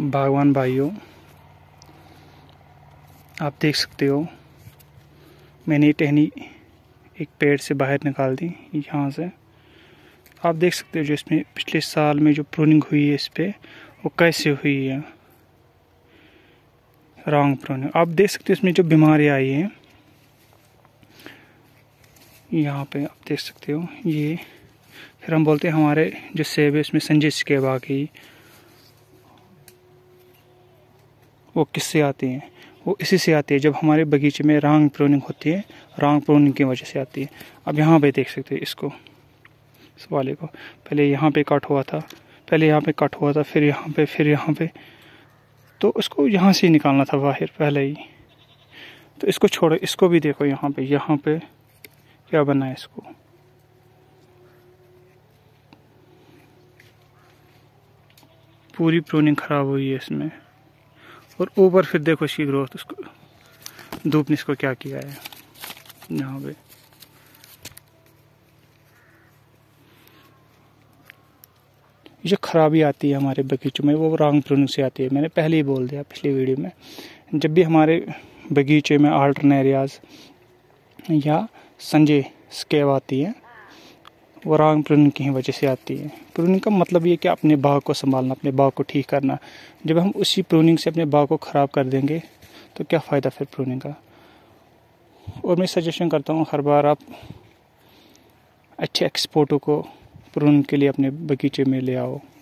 बागवान भाइयों आप देख सकते हो मैंने टहनी एक पेड़ से बाहर निकाल दी यहाँ से आप देख सकते हो जो इसमें पिछले साल में जो प्रूनिंग हुई है इस पर वो कैसे हुई है रॉन्ग प्रूनिंग आप देख सकते हो इसमें जो बीमारी आई है यहाँ पे आप देख सकते हो ये फिर हम बोलते हैं हमारे जो सेब है उसमें संजय स्केब आ गई वो किससे आती हैं वो इसी से आती है जब हमारे बगीचे में रॉन्ग प्रोनिंग होती है रॉन्ग प्रोनिंग की वजह से आती है अब यहाँ पे देख सकते हैं इसको इस वाले को पहले यहाँ पे कट हुआ था पहले यहाँ पे कट हुआ था फिर यहाँ पे फिर यहाँ पे तो इसको यहाँ से ही निकालना था बाहर पहले ही तो इसको छोड़ो इसको भी देखो यहाँ पे यहाँ पे क्या बना है इसको पूरी प्रोनिंग ख़राब हुई है इसमें और ऊपर फिर देखो इसकी ग्रोथ तो उसको धूप ने इसको क्या किया है यहाँ पे जो खराबी आती है हमारे बगीचों में वो रॉन्ग प्रूनिंग से आती है मैंने पहले ही बोल दिया पिछली वीडियो में जब भी हमारे बगीचे में आल्टरनेरियाज या संजय स्केव आती हैं वरांग प्रूनिंग की वजह से आती है प्रूनिंग का मतलब ये कि अपने बाग को संभालना अपने बाग को ठीक करना जब हम उसी प्रूनिंग से अपने बाग को ख़राब कर देंगे तो क्या फ़ायदा फिर प्रूनिंग का और मैं सजेशन करता हूँ हर बार आप अच्छे एक्सपोर्टों को प्रून के लिए अपने बगीचे में ले आओ